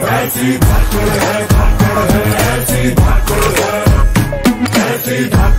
ऐसी भाकड़ है भाकड़ है ऐसी भाकड़ है ऐसी भाकड़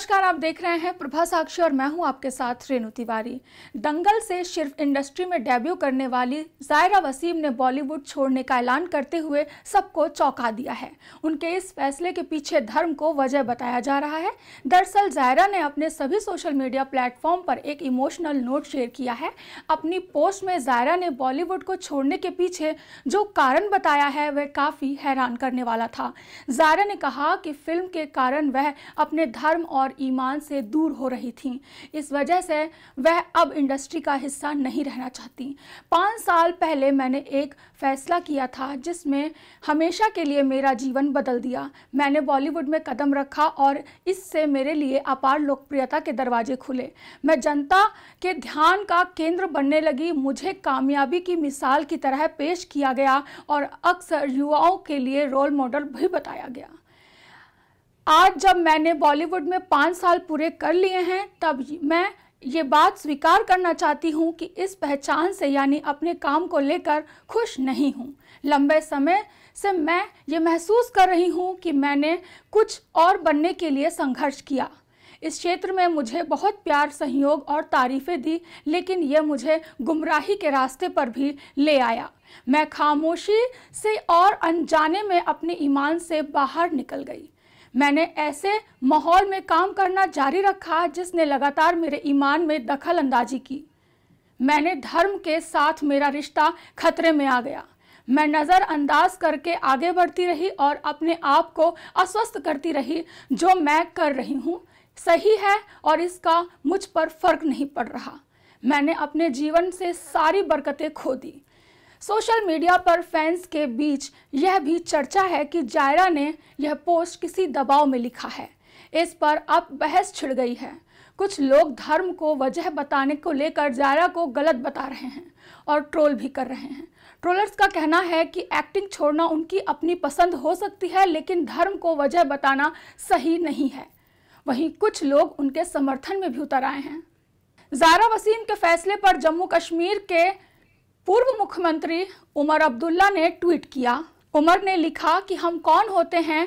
नमस्कार आप देख रहे हैं प्रभा साक्षी और मैं हूं आपके साथ रेणु तिवारी दंगल से सिर्फ इंडस्ट्री में डेब्यू करने वाली जायरा वसीम ने बॉलीवुड छोड़ने का ऐलान करते हुए सबको चौंका दिया है उनके इस फैसले के पीछे धर्म को वजह बताया जा रहा है दरअसल जायरा ने अपने सभी सोशल मीडिया प्लेटफॉर्म पर एक इमोशनल नोट शेयर किया है अपनी पोस्ट में जायरा ने बॉलीवुड को छोड़ने के पीछे जो कारण बताया है वह काफ़ी हैरान करने वाला था जायरा ने कहा कि फिल्म के कारण वह अपने धर्म और और ईमान से दूर हो रही थीं इस वजह से वह अब इंडस्ट्री का हिस्सा नहीं रहना चाहती पाँच साल पहले मैंने एक फ़ैसला किया था जिसमें हमेशा के लिए मेरा जीवन बदल दिया मैंने बॉलीवुड में कदम रखा और इससे मेरे लिए अपार लोकप्रियता के दरवाजे खुले मैं जनता के ध्यान का केंद्र बनने लगी मुझे कामयाबी की मिसाल की तरह पेश किया गया और अक्सर युवाओं के लिए रोल मॉडल भी बताया गया आज जब मैंने बॉलीवुड में पाँच साल पूरे कर लिए हैं तब मैं ये बात स्वीकार करना चाहती हूँ कि इस पहचान से यानी अपने काम को लेकर खुश नहीं हूँ लंबे समय से मैं ये महसूस कर रही हूँ कि मैंने कुछ और बनने के लिए संघर्ष किया इस क्षेत्र में मुझे बहुत प्यार सहयोग और तारीफ़ें दी लेकिन यह मुझे गुमराही के रास्ते पर भी ले आया मैं खामोशी से और अनजाने में अपने ईमान से बाहर निकल गई मैंने ऐसे माहौल में काम करना जारी रखा जिसने लगातार मेरे ईमान में दखल अंदाजी की मैंने धर्म के साथ मेरा रिश्ता खतरे में आ गया मैं नज़रअंदाज करके आगे बढ़ती रही और अपने आप को अस्वस्थ करती रही जो मैं कर रही हूँ सही है और इसका मुझ पर फर्क नहीं पड़ रहा मैंने अपने जीवन से सारी बरकतें खो दी सोशल मीडिया पर फैंस के बीच यह भी चर्चा है कि जायरा ने यह पोस्ट किसी दबाव में लिखा है इस पर अब बहस छिड़ गई है कुछ लोग धर्म को वजह बताने को लेकर जायरा को गलत बता रहे हैं और ट्रोल भी कर रहे हैं ट्रोलर्स का कहना है कि एक्टिंग छोड़ना उनकी अपनी पसंद हो सकती है लेकिन धर्म को वजह बताना सही नहीं है वहीं कुछ लोग उनके समर्थन में भी उतर आए हैं जारा वसीम के फैसले पर जम्मू कश्मीर के पूर्व मुख्यमंत्री उमर अब्दुल्ला ने ट्वीट किया उमर ने लिखा कि हम कौन होते हैं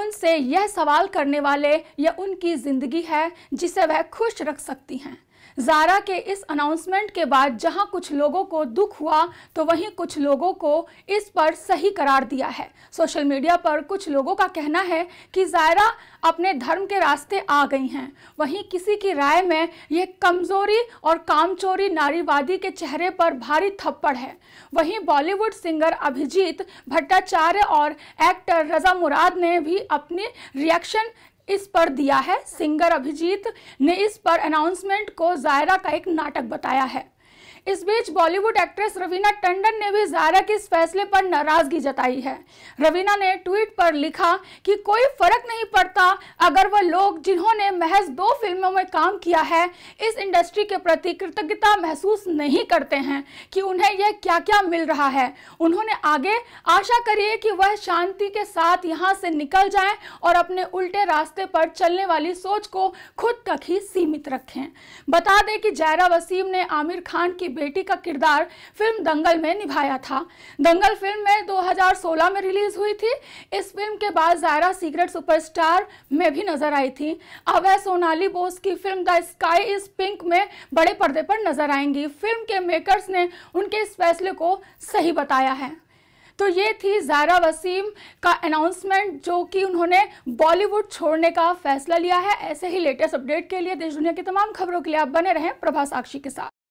उनसे यह सवाल करने वाले यह उनकी ज़िंदगी है जिसे वह खुश रख सकती हैं जारा के इस अनाउंसमेंट के बाद जहां कुछ लोगों को दुख हुआ तो वहीं कुछ लोगों को इस पर सही करार दिया है सोशल मीडिया पर कुछ लोगों का कहना है कि जायरा अपने धर्म के रास्ते आ गई हैं वहीं किसी की राय में यह कमजोरी और कामचोरी नारीवादी के चेहरे पर भारी थप्पड़ है वहीं बॉलीवुड सिंगर अभिजीत भट्टाचार्य और एक्टर रजा मुराद ने भी अपने रिएक्शन इस पर दिया है सिंगर अभिजीत ने इस पर अनाउंसमेंट को जायरा का एक नाटक बताया है इस बीच बॉलीवुड एक्ट्रेस रवीना टंडन ने भी जारा के इस फैसले पर नाराजगी जताई है रवीना ने ट्वीट पर लिखा कि कोई फर्क नहीं पड़ता अगर वह लोग जिन्होंने महज दो फिल्मों में काम किया है इस इंडस्ट्री के प्रति कृतज्ञता महसूस नहीं करते हैं कि उन्हें यह क्या क्या मिल रहा है उन्होंने आगे आशा करिए कि वह शांति के साथ यहाँ से निकल जाए और अपने उल्टे रास्ते पर चलने वाली सोच को खुद तक ही सीमित रखें बता दें कि जायरा वसीम ने आमिर खान की बेटी का किरदार फिल्म दंगल में निभाया था दंगल फिल्म में 2016 में रिलीज हुई थी इस फिल्म के बाद जायरा सीक्रेट सुपरस्टार में भी नजर आई थी अब वह सोनाली बोस की film the sky is pink में बड़े पर्दे पर नजर आएंगी फिल्म के मेकर्स ने उनके इस फैसले को सही बताया है तो ये थी जारा वसीम का अनाउंसमेंट जो कि उन्होंने बॉलीवुड छोड़ने का फैसला लिया है ऐसे ही लेटेस्ट अपडेट के लिए देश दुनिया की तमाम खबरों के लिए आप बने रहें प्रभा साक्षी के साथ